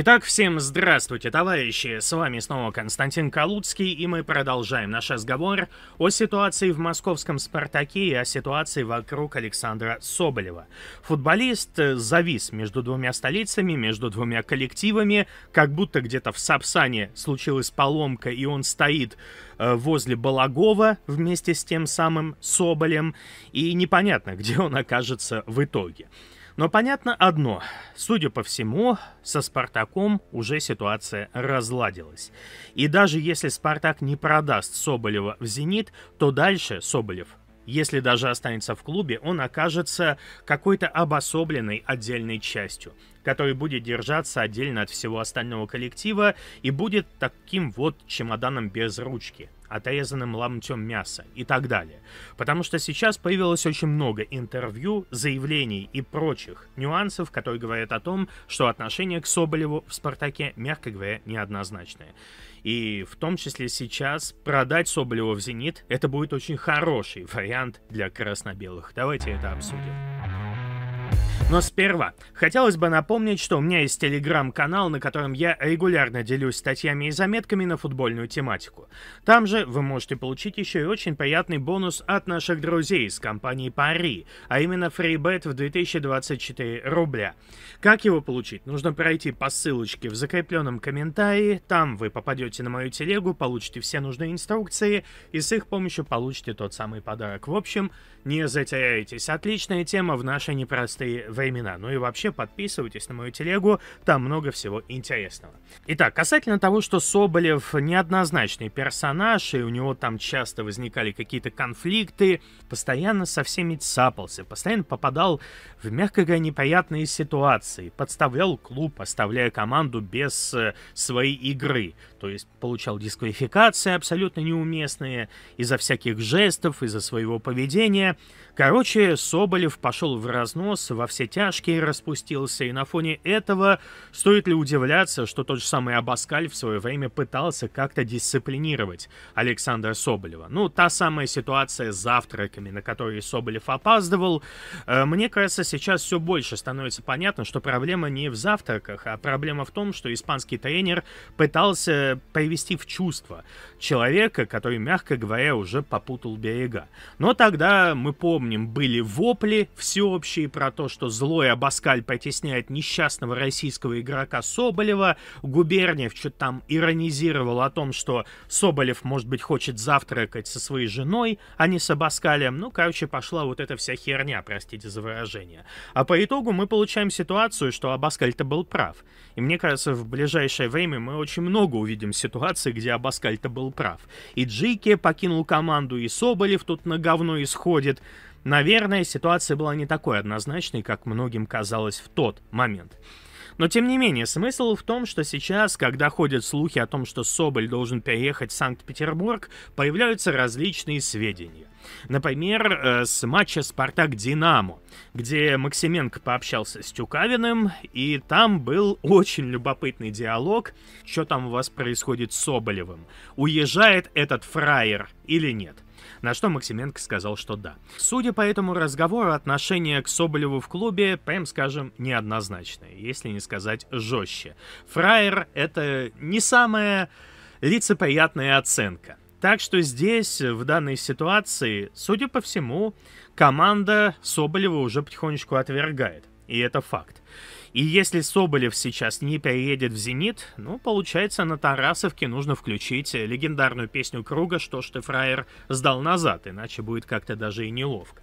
Итак, всем здравствуйте, товарищи! С вами снова Константин Калуцкий, и мы продолжаем наш разговор о ситуации в московском «Спартаке» и о ситуации вокруг Александра Соболева. Футболист э, завис между двумя столицами, между двумя коллективами, как будто где-то в Сапсане случилась поломка, и он стоит э, возле Балагова вместе с тем самым Соболем, и непонятно, где он окажется в итоге. Но понятно одно. Судя по всему, со «Спартаком» уже ситуация разладилась. И даже если «Спартак» не продаст Соболева в «Зенит», то дальше Соболев если даже останется в клубе, он окажется какой-то обособленной отдельной частью, который будет держаться отдельно от всего остального коллектива и будет таким вот чемоданом без ручки – отрезанным ломтем мяса и так далее. Потому что сейчас появилось очень много интервью, заявлений и прочих нюансов, которые говорят о том, что отношение к Соболеву в «Спартаке», мягко говоря, неоднозначное. И в том числе сейчас продать Соболева в «Зенит» — это будет очень хороший вариант для красно-белых. Давайте это обсудим. Но сперва, хотелось бы напомнить, что у меня есть телеграм-канал, на котором я регулярно делюсь статьями и заметками на футбольную тематику. Там же вы можете получить еще и очень приятный бонус от наших друзей из компании Пари, а именно фрибет в 2024 рубля. Как его получить? Нужно пройти по ссылочке в закрепленном комментарии, там вы попадете на мою телегу, получите все нужные инструкции и с их помощью получите тот самый подарок. В общем, не затеряйтесь. Отличная тема в нашей непростые времена во имена. Ну и вообще подписывайтесь на мою телегу, там много всего интересного. Итак, касательно того, что Соболев неоднозначный персонаж, и у него там часто возникали какие-то конфликты, постоянно со всеми цапался, постоянно попадал в, мягко говоря, неприятные ситуации, подставлял клуб, оставляя команду без э, своей игры, то есть получал дисквалификации абсолютно неуместные из-за всяких жестов, из-за своего поведения. Короче, Соболев пошел в разнос во все тяжкий распустился, и на фоне этого стоит ли удивляться, что тот же самый Абаскаль в свое время пытался как-то дисциплинировать Александра Соболева. Ну, та самая ситуация с завтраками, на которые Соболев опаздывал. Э, мне кажется, сейчас все больше становится понятно, что проблема не в завтраках, а проблема в том, что испанский тренер пытался привести в чувство человека, который, мягко говоря, уже попутал берега. Но тогда, мы помним, были вопли всеобщие про то, что злой Абаскаль потесняет несчастного российского игрока Соболева. Губерниев что-то там иронизировал о том, что Соболев, может быть, хочет завтракать со своей женой, а не с Абаскалем. Ну, короче, пошла вот эта вся херня, простите за выражение. А по итогу мы получаем ситуацию, что Абаскаль-то был прав. И мне кажется, в ближайшее время мы очень много увидим ситуации, где Абаскаль-то был прав. И Джики покинул команду, и Соболев тут на говно исходит. Наверное, ситуация была не такой однозначной, как многим казалось в тот момент. Но тем не менее, смысл в том, что сейчас, когда ходят слухи о том, что Соболь должен переехать в Санкт-Петербург, появляются различные сведения. Например, э, с матча «Спартак-Динамо», где Максименко пообщался с Тюкавиным, и там был очень любопытный диалог, что там у вас происходит с Соболевым. Уезжает этот фраер или нет. На что Максименко сказал, что да. Судя по этому разговору, отношение к Соболеву в клубе, прям скажем, неоднозначное, если не сказать жестче. Фраер — это не самая лицеприятная оценка. Так что здесь, в данной ситуации, судя по всему, команда Соболева уже потихонечку отвергает. И это факт. И если Соболев сейчас не переедет в «Зенит», ну, получается, на Тарасовке нужно включить легендарную песню Круга «Что ж ты, фраер, сдал назад», иначе будет как-то даже и неловко.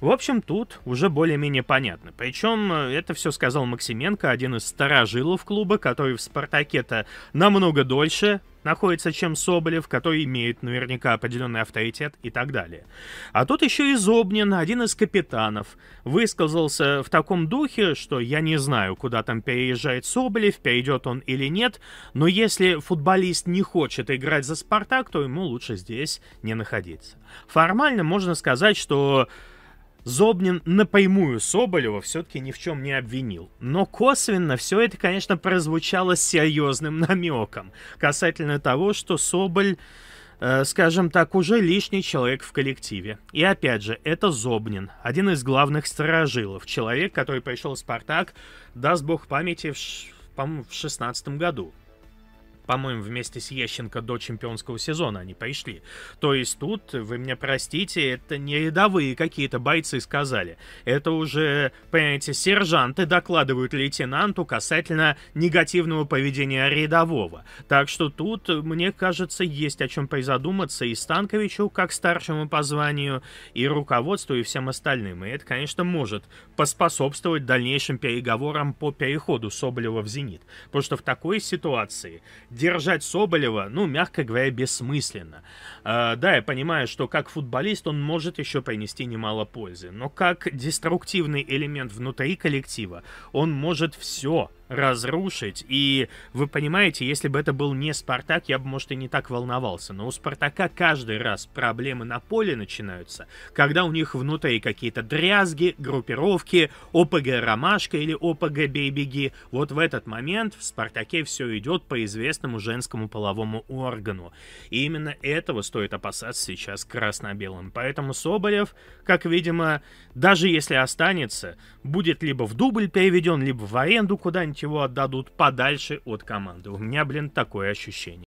В общем, тут уже более-менее понятно. Причем э, это все сказал Максименко, один из старожилов клуба, который в «Спартаке»-то намного дольше, находится, чем Соболев, который имеет наверняка определенный авторитет и так далее. А тут еще и Зобнин, один из капитанов, высказался в таком духе, что я не знаю, куда там переезжает Соболев, перейдет он или нет, но если футболист не хочет играть за «Спартак», то ему лучше здесь не находиться. Формально можно сказать, что Зобнин напрямую Соболева все-таки ни в чем не обвинил. Но косвенно все это, конечно, прозвучало серьезным намеком касательно того, что Соболь э, скажем так, уже лишний человек в коллективе. И опять же, это Зобнин, один из главных сторожилов, человек, который пришел в «Спартак», даст бог памяти, в, по в 16 году по-моему, вместе с Ещенко до чемпионского сезона они пришли. То есть тут, вы меня простите, это не рядовые какие-то бойцы сказали. Это уже, понимаете, сержанты докладывают лейтенанту касательно негативного поведения рядового. Так что тут, мне кажется, есть о чем призадуматься и Станковичу, как старшему по званию, и руководству, и всем остальным. И это, конечно, может поспособствовать дальнейшим переговорам по переходу Соболева в «Зенит». Потому что в такой ситуации держать Соболева, ну, мягко говоря, бессмысленно. Э, да, я понимаю, что как футболист он может еще принести немало пользы, но как деструктивный элемент внутри коллектива он может все разрушить. И вы понимаете, если бы это был не Спартак, я бы, может, и не так волновался. Но у Спартака каждый раз проблемы на поле начинаются, когда у них внутри какие-то дрязги, группировки, ОПГ «Ромашка» или ОПГ «Бей-беги». Вот в этот момент в Спартаке все идет по известному женскому половому органу. И именно этого стоит опасаться сейчас красно-белым. Поэтому Соболев, как видимо, даже если останется, будет либо в дубль переведен, либо в аренду куда-нибудь его отдадут подальше от команды. У меня, блин, такое ощущение.